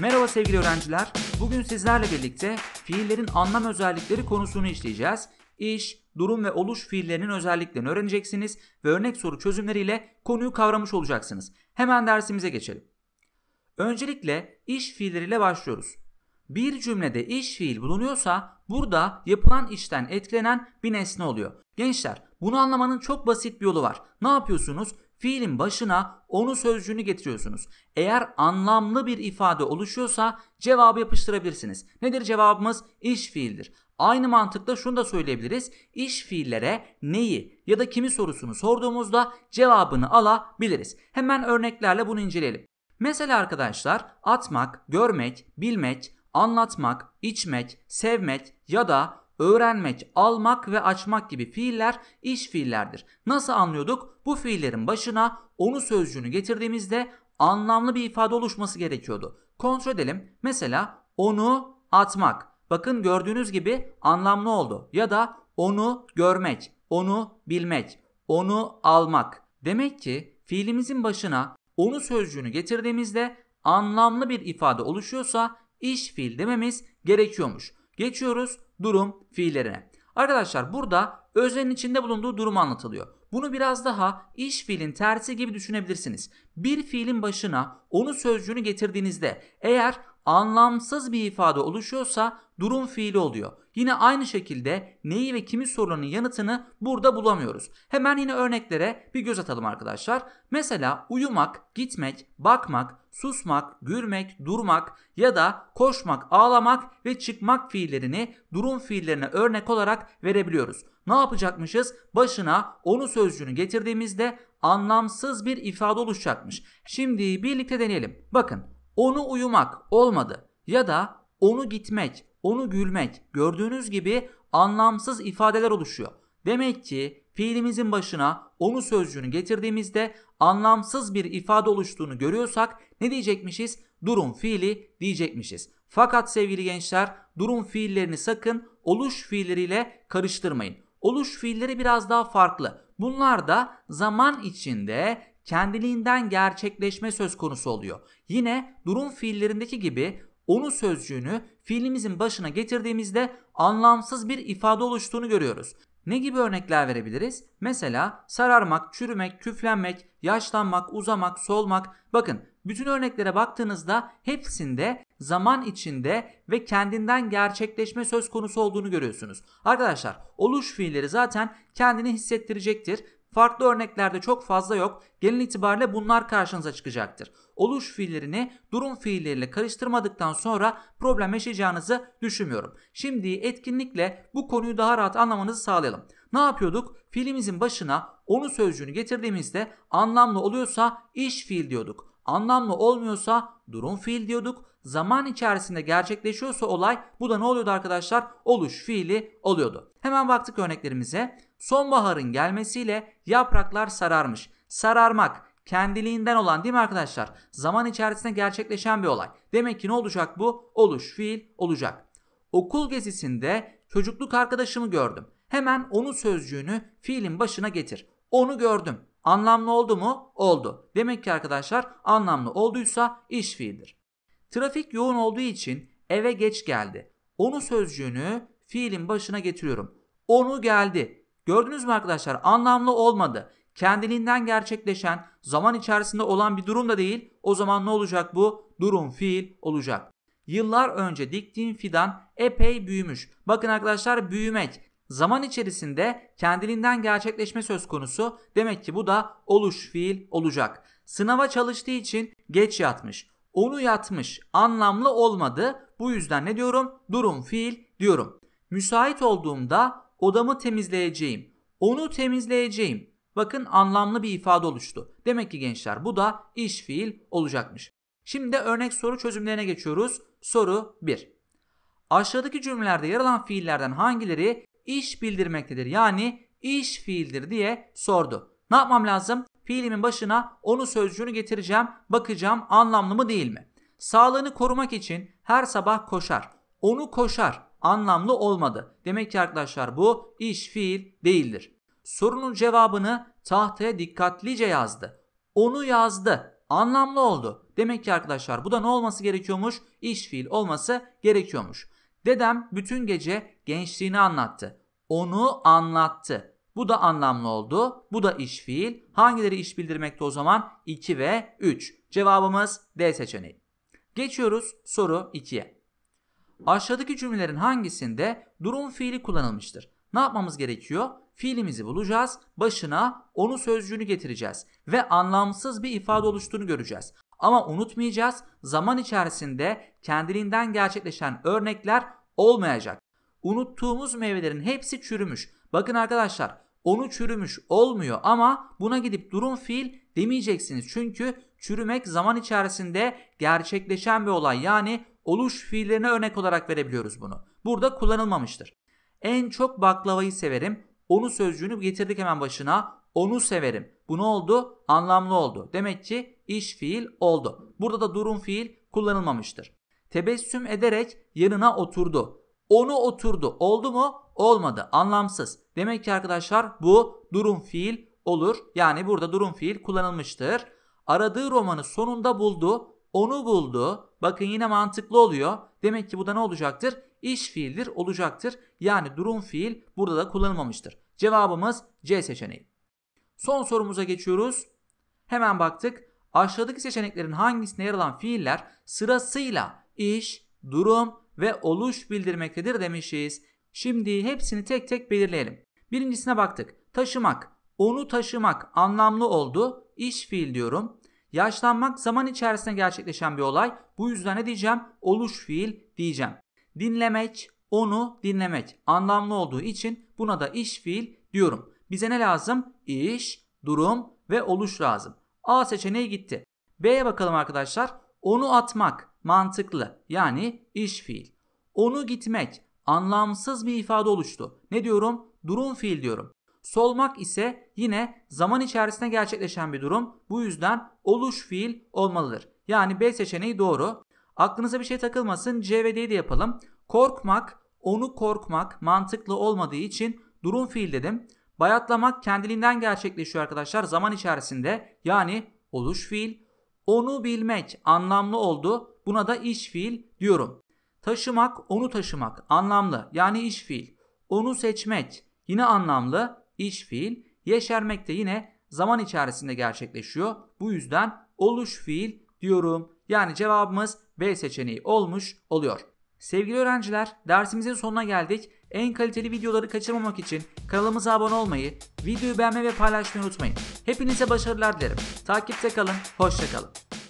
Merhaba sevgili öğrenciler. Bugün sizlerle birlikte fiillerin anlam özellikleri konusunu işleyeceğiz. İş, durum ve oluş fiillerinin özelliklerini öğreneceksiniz ve örnek soru çözümleriyle konuyu kavramış olacaksınız. Hemen dersimize geçelim. Öncelikle iş fiilleriyle başlıyoruz. Bir cümlede iş fiil bulunuyorsa burada yapılan işten etkilenen bir nesne oluyor. Gençler bunu anlamanın çok basit bir yolu var. Ne yapıyorsunuz? Fiilin başına onu sözcüğünü getiriyorsunuz. Eğer anlamlı bir ifade oluşuyorsa cevabı yapıştırabilirsiniz. Nedir cevabımız? İş fiildir. Aynı mantıkla şunu da söyleyebiliriz. İş fiillere neyi ya da kimi sorusunu sorduğumuzda cevabını alabiliriz. Hemen örneklerle bunu inceleyelim. Mesela arkadaşlar atmak, görmek, bilmek, anlatmak, içmek, sevmek ya da Öğrenmek, almak ve açmak gibi fiiller iş fiillerdir. Nasıl anlıyorduk? Bu fiillerin başına onu sözcüğünü getirdiğimizde anlamlı bir ifade oluşması gerekiyordu. Kontrol edelim. Mesela onu atmak. Bakın gördüğünüz gibi anlamlı oldu. Ya da onu görmek, onu bilmek, onu almak. Demek ki fiilimizin başına onu sözcüğünü getirdiğimizde anlamlı bir ifade oluşuyorsa iş fiil dememiz gerekiyormuş. Geçiyoruz durum fiillerine. Arkadaşlar burada öznenin içinde bulunduğu durum anlatılıyor. Bunu biraz daha iş fiilin tersi gibi düşünebilirsiniz. Bir fiilin başına onu sözcüğünü getirdiğinizde eğer anlamsız bir ifade oluşuyorsa durum fiili oluyor. Yine aynı şekilde neyi ve kimi sorularının yanıtını burada bulamıyoruz. Hemen yine örneklere bir göz atalım arkadaşlar. Mesela uyumak, gitmek, bakmak, susmak, gülmek, durmak ya da koşmak, ağlamak ve çıkmak fiillerini durum fiillerine örnek olarak verebiliyoruz. Ne yapacakmışız? Başına onu sözcüğünü getirdiğimizde anlamsız bir ifade oluşacakmış. Şimdi birlikte deneyelim. Bakın onu uyumak olmadı ya da onu gitmek, onu gülmek gördüğünüz gibi anlamsız ifadeler oluşuyor. Demek ki fiilimizin başına onu sözcüğünü getirdiğimizde anlamsız bir ifade oluştuğunu görüyorsak ne diyecekmişiz? Durum fiili diyecekmişiz. Fakat sevgili gençler durum fiillerini sakın oluş fiilleriyle karıştırmayın. Oluş fiilleri biraz daha farklı. Bunlar da zaman içinde kendiliğinden gerçekleşme söz konusu oluyor. Yine durum fiillerindeki gibi onu sözcüğünü fiilimizin başına getirdiğimizde anlamsız bir ifade oluştuğunu görüyoruz. Ne gibi örnekler verebiliriz? Mesela sararmak, çürümek, küflenmek, yaşlanmak, uzamak, solmak. Bakın bütün örneklere baktığınızda hepsinde zaman içinde ve kendinden gerçekleşme söz konusu olduğunu görüyorsunuz. Arkadaşlar oluş fiilleri zaten kendini hissettirecektir Farklı örneklerde çok fazla yok. Genel itibariyle bunlar karşınıza çıkacaktır. Oluş fiillerini durum fiilleriyle karıştırmadıktan sonra problem yaşayacağınızı düşünmüyorum. Şimdi etkinlikle bu konuyu daha rahat anlamanızı sağlayalım. Ne yapıyorduk? Fiilimizin başına onu sözcüğünü getirdiğimizde anlamlı oluyorsa iş fiil diyorduk anlamlı olmuyorsa durum fiil diyorduk. Zaman içerisinde gerçekleşiyorsa olay bu da ne oluyordu arkadaşlar? Oluş fiili oluyordu. Hemen baktık örneklerimize. Sonbaharın gelmesiyle yapraklar sararmış. Sararmak kendiliğinden olan değil mi arkadaşlar? Zaman içerisinde gerçekleşen bir olay. Demek ki ne olacak bu? Oluş fiil olacak. Okul gezisinde çocukluk arkadaşımı gördüm. Hemen onu sözcüğünü fiilin başına getir. Onu gördüm. Anlamlı oldu mu? Oldu. Demek ki arkadaşlar anlamlı olduysa iş fiildir. Trafik yoğun olduğu için eve geç geldi. Onu sözcüğünü fiilin başına getiriyorum. Onu geldi. Gördünüz mü arkadaşlar? Anlamlı olmadı. Kendiliğinden gerçekleşen, zaman içerisinde olan bir durum da değil. O zaman ne olacak bu? Durum fiil olacak. Yıllar önce diktiğim fidan epey büyümüş. Bakın arkadaşlar büyümek Zaman içerisinde kendiliğinden gerçekleşme söz konusu. Demek ki bu da oluş fiil olacak. Sınava çalıştığı için geç yatmış. Onu yatmış anlamlı olmadı. Bu yüzden ne diyorum? Durum fiil diyorum. Müsait olduğumda odamı temizleyeceğim. Onu temizleyeceğim. Bakın anlamlı bir ifade oluştu. Demek ki gençler bu da iş fiil olacakmış. Şimdi örnek soru çözümlerine geçiyoruz. Soru 1. Aşağıdaki cümlelerde yer alan fiillerden hangileri iş bildirmektedir. Yani iş fiildir diye sordu. Ne yapmam lazım? Fiilimin başına onu sözcüğünü getireceğim. Bakacağım anlamlı mı değil mi? Sağlığını korumak için her sabah koşar. Onu koşar anlamlı olmadı. Demek ki arkadaşlar bu iş fiil değildir. Sorunun cevabını tahtaya dikkatlice yazdı. Onu yazdı. Anlamlı oldu. Demek ki arkadaşlar bu da ne olması gerekiyormuş? İş fiil olması gerekiyormuş. Dedem bütün gece gençliğini anlattı. Onu anlattı. Bu da anlamlı oldu. Bu da iş fiil. Hangileri iş bildirmekte o zaman? 2 ve 3. Cevabımız D seçeneği. Geçiyoruz soru 2'ye. Aşağıdaki cümlelerin hangisinde durum fiili kullanılmıştır? Ne yapmamız gerekiyor? Fiilimizi bulacağız, başına onu sözcüğünü getireceğiz ve anlamsız bir ifade oluştuğunu göreceğiz. Ama unutmayacağız zaman içerisinde kendiliğinden gerçekleşen örnekler olmayacak. Unuttuğumuz meyvelerin hepsi çürümüş. Bakın arkadaşlar onu çürümüş olmuyor ama buna gidip durum fiil demeyeceksiniz. Çünkü çürümek zaman içerisinde gerçekleşen bir olay yani oluş fiillerine örnek olarak verebiliyoruz bunu. Burada kullanılmamıştır. En çok baklavayı severim. Onu sözcüğünü getirdik hemen başına onu severim. Bu ne oldu? Anlamlı oldu. Demek ki iş fiil oldu. Burada da durum fiil kullanılmamıştır. Tebessüm ederek yanına oturdu. Onu oturdu. Oldu mu? Olmadı. Anlamsız. Demek ki arkadaşlar bu durum fiil olur. Yani burada durum fiil kullanılmıştır. Aradığı romanı sonunda buldu. Onu buldu. Bakın yine mantıklı oluyor. Demek ki bu da ne olacaktır? İş fiildir olacaktır. Yani durum fiil burada da kullanılmamıştır. Cevabımız C seçeneği. Son sorumuza geçiyoruz. Hemen baktık. Aşağıdaki seçeneklerin hangisine yer alan fiiller sırasıyla iş, durum ve oluş bildirmektedir demişiz. Şimdi hepsini tek tek belirleyelim. Birincisine baktık. Taşımak. Onu taşımak anlamlı oldu. İş fiil diyorum. Yaşlanmak zaman içerisinde gerçekleşen bir olay. Bu yüzden ne diyeceğim? Oluş fiil diyeceğim. Dinlemek, onu dinlemek anlamlı olduğu için buna da iş fiil diyorum. Bize ne lazım? İş, durum ve oluş lazım. A seçeneği gitti. B'ye bakalım arkadaşlar. Onu atmak mantıklı yani iş fiil. Onu gitmek anlamsız bir ifade oluştu. Ne diyorum? Durum fiil diyorum. Solmak ise yine zaman içerisinde gerçekleşen bir durum. Bu yüzden oluş fiil olmalıdır. Yani B seçeneği doğru. Aklınıza bir şey takılmasın. C ve D'yi de yapalım. Korkmak, onu korkmak mantıklı olmadığı için durum fiil dedim. Bayatlamak kendiliğinden gerçekleşiyor arkadaşlar zaman içerisinde. Yani oluş fiil, onu bilmek anlamlı oldu. Buna da iş fiil diyorum. Taşımak, onu taşımak anlamlı yani iş fiil. Onu seçmek yine anlamlı iş fiil. Yeşermek de yine zaman içerisinde gerçekleşiyor. Bu yüzden oluş fiil diyorum. Yani cevabımız B seçeneği olmuş oluyor. Sevgili öğrenciler dersimizin sonuna geldik. En kaliteli videoları kaçırmamak için kanalımıza abone olmayı, videoyu beğenmeyi ve paylaşmayı unutmayın. Hepinize başarılar dilerim. Takipte kalın, hoşçakalın.